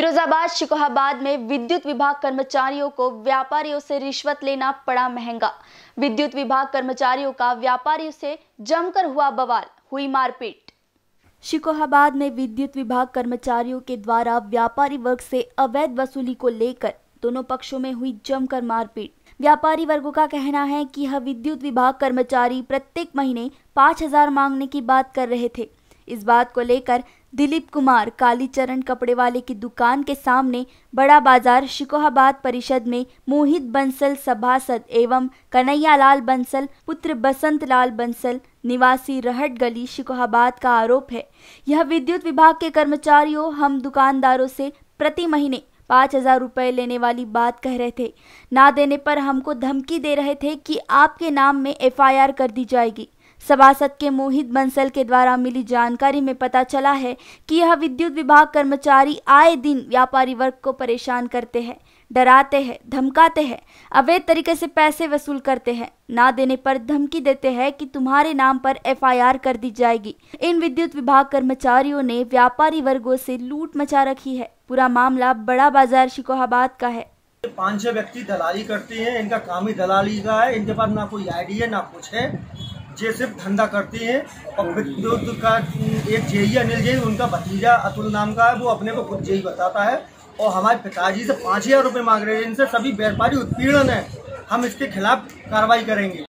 फिरोजाबाद शिकोहाबाद में विद्युत विभाग कर्मचारियों को व्यापारियों से रिश्वत लेना पड़ा महंगा विद्युत विभाग कर्मचारियों का व्यापारियों से जमकर हुआ बवाल हुई मारपीट शिकोहाबाद में विद्युत विभाग कर्मचारियों के द्वारा व्यापारी वर्ग से अवैध वसूली को लेकर दोनों पक्षों में हुई जमकर मारपीट व्यापारी वर्गों का कहना है कि यह विद्युत विभाग कर्मचारी प्रत्येक महीने पाँच हजार मांगने की बात कर रहे थे इस बात को लेकर दिलीप कुमार कालीचरण कपड़े वाले की दुकान के सामने बड़ा बाजार शिकोहाबाद परिषद में मोहित बंसल सभासद एवं कन्हैया लाल बंसल पुत्र बसंत लाल बंसल निवासी रहट गली शिकोहाबाद का आरोप है यह विद्युत विभाग के कर्मचारियों हम दुकानदारों से प्रति महीने पाँच हजार रुपये लेने वाली बात कह रहे थे ना देने पर हमको धमकी दे रहे थे कि आपके नाम में एफआईआर कर दी जाएगी सभासद के मोहित बंसल के द्वारा मिली जानकारी में पता चला है कि यह विद्युत विभाग कर्मचारी आए दिन व्यापारी वर्ग को परेशान करते हैं डराते हैं धमकाते हैं अवैध तरीके से पैसे वसूल करते हैं ना देने पर धमकी देते हैं कि तुम्हारे नाम पर एफआईआर कर दी जाएगी इन विद्युत विभाग कर्मचारियों ने व्यापारी वर्गों से लूट मचा रखी है पूरा मामला बड़ा बाजार शिकोहाबाद का है पाँच छह व्यक्ति दलाली करते हैं इनका काम ही दलाली का है इनके पास ना कोई आईडी है ना कुछ है जे सिर्फ धंधा करते हैं और विद्युत का एक जेई अनिल जेई उनका भतीजा अतुल नाम का है वो अपने को खुद जेई बताता है और हमारे पिताजी से पाँच हज़ार रुपये मांग रहे हैं इनसे सभी व्यापारी उत्पीड़न है हम इसके खिलाफ कार्रवाई करेंगे